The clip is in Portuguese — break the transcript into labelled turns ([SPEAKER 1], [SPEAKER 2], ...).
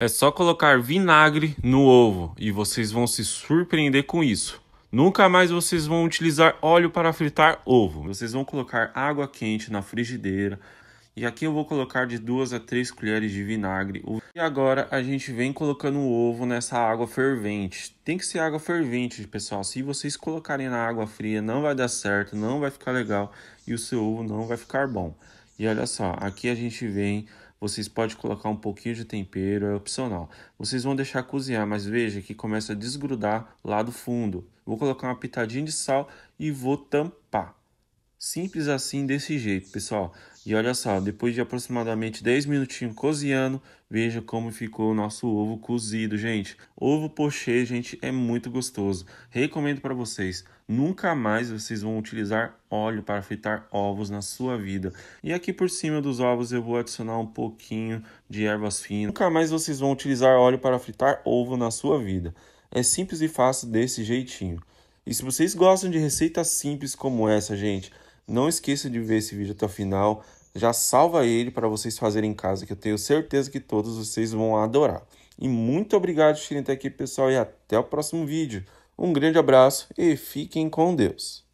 [SPEAKER 1] É só colocar vinagre no ovo e vocês vão se surpreender com isso. Nunca mais vocês vão utilizar óleo para fritar ovo. Vocês vão colocar água quente na frigideira. E aqui eu vou colocar de 2 a 3 colheres de vinagre. E agora a gente vem colocando o ovo nessa água fervente. Tem que ser água fervente, pessoal. Se vocês colocarem na água fria, não vai dar certo, não vai ficar legal e o seu ovo não vai ficar bom. E olha só, aqui a gente vem vocês podem colocar um pouquinho de tempero, é opcional. Vocês vão deixar cozinhar, mas veja que começa a desgrudar lá do fundo. Vou colocar uma pitadinha de sal e vou tampar. Simples assim, desse jeito, pessoal. E olha só, depois de aproximadamente 10 minutinhos cozinhando, veja como ficou o nosso ovo cozido, gente. Ovo pochê, gente, é muito gostoso. Recomendo para vocês. Nunca mais vocês vão utilizar óleo para fritar ovos na sua vida. E aqui por cima dos ovos eu vou adicionar um pouquinho de ervas finas. Nunca mais vocês vão utilizar óleo para fritar ovo na sua vida. É simples e fácil desse jeitinho. E se vocês gostam de receitas simples como essa, gente, não esqueça de ver esse vídeo até o final. Já salva ele para vocês fazerem em casa, que eu tenho certeza que todos vocês vão adorar. E muito obrigado por estarem até aqui, pessoal, e até o próximo vídeo. Um grande abraço e fiquem com Deus.